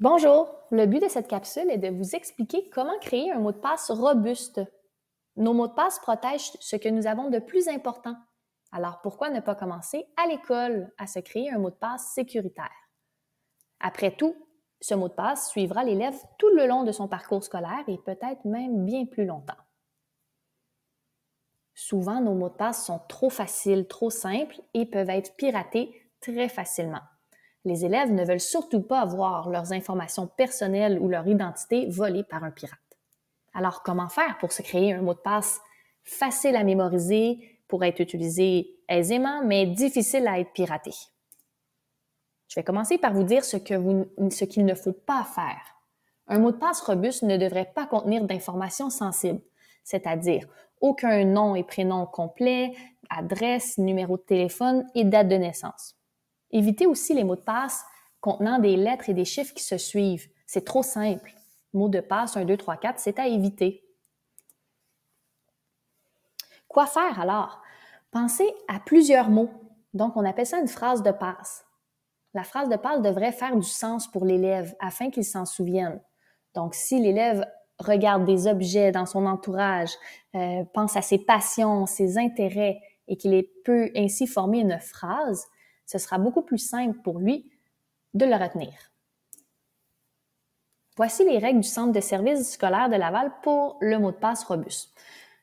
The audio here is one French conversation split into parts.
Bonjour, le but de cette capsule est de vous expliquer comment créer un mot de passe robuste. Nos mots de passe protègent ce que nous avons de plus important. Alors pourquoi ne pas commencer à l'école à se créer un mot de passe sécuritaire? Après tout, ce mot de passe suivra l'élève tout le long de son parcours scolaire et peut-être même bien plus longtemps. Souvent, nos mots de passe sont trop faciles, trop simples et peuvent être piratés très facilement. Les élèves ne veulent surtout pas avoir leurs informations personnelles ou leur identité volées par un pirate. Alors comment faire pour se créer un mot de passe facile à mémoriser, pour être utilisé aisément, mais difficile à être piraté? Je vais commencer par vous dire ce qu'il ne faut pas faire. Un mot de passe robuste ne devrait pas contenir d'informations sensibles, c'est-à-dire aucun nom et prénom complet, adresse, numéro de téléphone et date de naissance. Évitez aussi les mots de passe contenant des lettres et des chiffres qui se suivent. C'est trop simple. Mot de passe 1, 2, 3, 4, c'est à éviter. Quoi faire alors? Pensez à plusieurs mots. Donc, on appelle ça une phrase de passe. La phrase de passe devrait faire du sens pour l'élève afin qu'il s'en souvienne. Donc, si l'élève regarde des objets dans son entourage, euh, pense à ses passions, ses intérêts, et qu'il peut ainsi former une phrase, ce sera beaucoup plus simple pour lui de le retenir. Voici les règles du Centre de services scolaires de Laval pour le mot de passe robuste.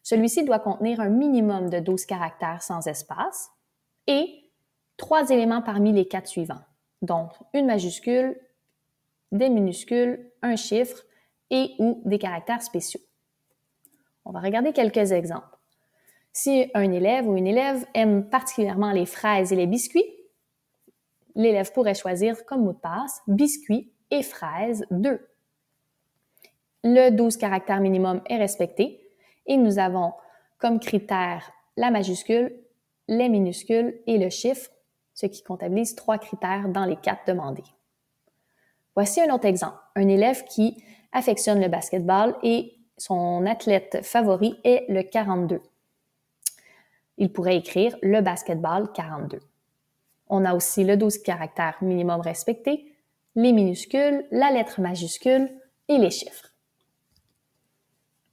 Celui-ci doit contenir un minimum de 12 caractères sans espace et trois éléments parmi les quatre suivants. Donc, une majuscule, des minuscules, un chiffre et ou des caractères spéciaux. On va regarder quelques exemples. Si un élève ou une élève aime particulièrement les fraises et les biscuits, l'élève pourrait choisir comme mot de passe biscuit et fraise 2. Le 12 caractères minimum est respecté et nous avons comme critères la majuscule, les minuscules et le chiffre, ce qui comptabilise trois critères dans les quatre demandés. Voici un autre exemple. Un élève qui affectionne le basketball et son athlète favori est le 42. Il pourrait écrire le basketball 42. On a aussi le 12 caractères minimum respecté, les minuscules, la lettre majuscule et les chiffres.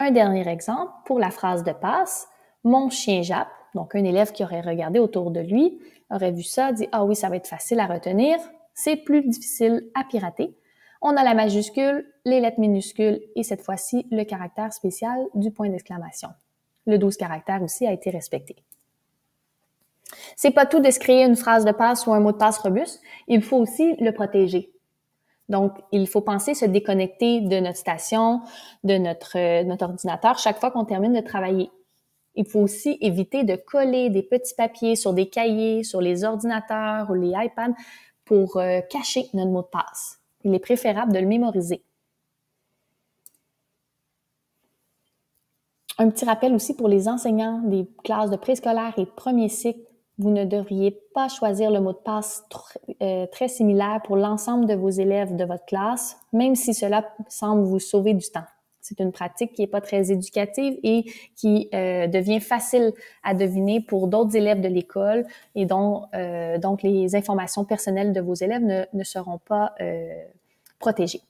Un dernier exemple pour la phrase de passe, mon chien jappe. Donc un élève qui aurait regardé autour de lui aurait vu ça, dit ah oui, ça va être facile à retenir, c'est plus difficile à pirater. On a la majuscule, les lettres minuscules et cette fois-ci le caractère spécial du point d'exclamation. Le 12 caractères aussi a été respecté. C'est pas tout créer une phrase de passe ou un mot de passe robuste, il faut aussi le protéger. Donc, il faut penser se déconnecter de notre station, de notre, euh, ordinateur chaque fois qu'on termine de travailler. Il faut aussi éviter de coller des petits papiers sur des cahiers, sur les ordinateurs ou les iPads pour euh, cacher notre mot de passe. Il est préférable de le mémoriser. Un petit rappel aussi pour les enseignants des classes de préscolaire et premier cycle vous ne devriez pas choisir le mot de passe euh, très similaire pour l'ensemble de vos élèves de votre classe, même si cela semble vous sauver du temps. C'est une pratique qui n'est pas très éducative et qui euh, devient facile à deviner pour d'autres élèves de l'école et dont euh, donc les informations personnelles de vos élèves ne, ne seront pas protégées.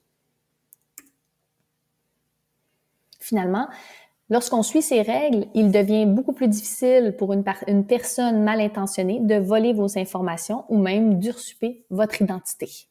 Finalement, Lorsqu'on suit ces règles, il devient beaucoup plus difficile pour une, personne mal intentionnée de voler vos informations ou même d'ursuper votre identité.